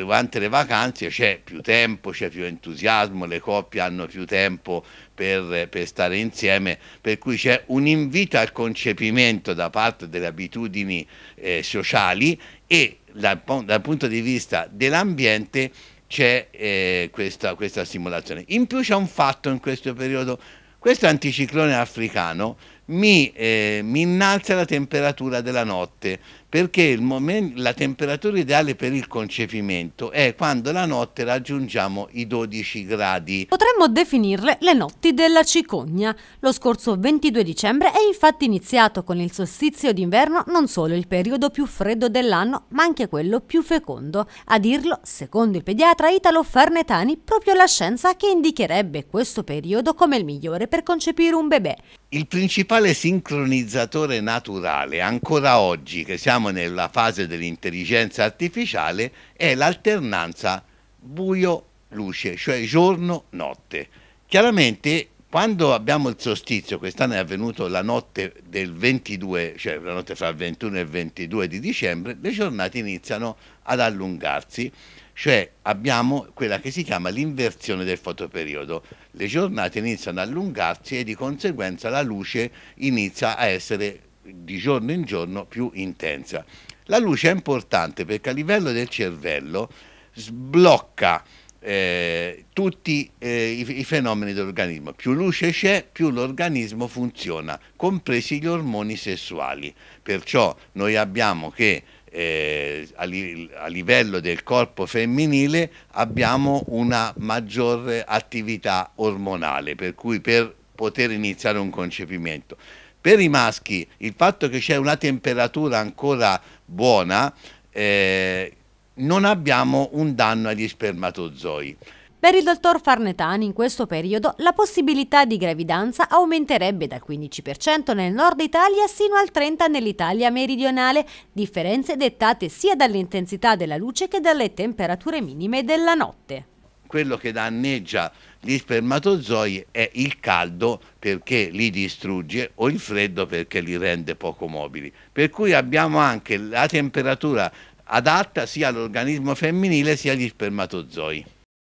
durante le vacanze c'è più tempo, c'è più entusiasmo, le coppie hanno più tempo per, per, stare insieme, per cui c'è un invito al concepimento da parte delle abitudini eh, sociali e dal, dal, punto di vista dell'ambiente c'è eh, questa, questa stimolazione. In più c'è un fatto in questo periodo, questo anticiclone africano mi, eh, mi innalza la temperatura della notte, perché momento, la temperatura ideale per il concepimento è quando la notte raggiungiamo i 12 gradi. Potremmo definirle le notti della cicogna. Lo scorso 22 dicembre è infatti iniziato con il solstizio d'inverno non solo il periodo più freddo dell'anno, ma anche quello più fecondo. A dirlo, secondo il pediatra Italo Farnetani, proprio la scienza che indicherebbe questo periodo come il migliore per concepire un bebè. Il principale principale sincronizzatore naturale, ancora oggi che siamo nella fase dell'intelligenza artificiale, è l'alternanza buio-luce, cioè giorno-notte. Chiaramente quando abbiamo il solstizio, quest'anno è avvenuto la notte del 22, cioè la notte fra il 21 e il 22 di dicembre, le giornate iniziano ad allungarsi cioè abbiamo quella che si chiama l'inversione del fotoperiodo. Le giornate iniziano ad allungarsi e di conseguenza la luce inizia a essere di giorno in giorno più intensa. La luce è importante perché a livello del cervello sblocca eh, tutti eh, i, i, fenomeni dell'organismo. Più luce c'è, più l'organismo funziona, compresi gli ormoni sessuali. Perciò noi abbiamo che eh, a, li, a, livello del corpo femminile abbiamo una maggiore attività ormonale, per cui per poter iniziare un concepimento. Per i maschi il fatto che c'è una temperatura ancora buona eh, non abbiamo un danno agli spermatozoi. Per il dottor Farnetani in questo periodo la possibilità di gravidanza aumenterebbe dal 15% nel nord Italia sino al 30% nell'Italia meridionale, differenze dettate sia dall'intensità della luce che dalle temperature minime della notte quello che danneggia gli spermatozoi è il caldo perché li distrugge o il freddo perché li rende poco mobili. Per cui abbiamo anche la temperatura adatta sia all'organismo femminile sia agli spermatozoi.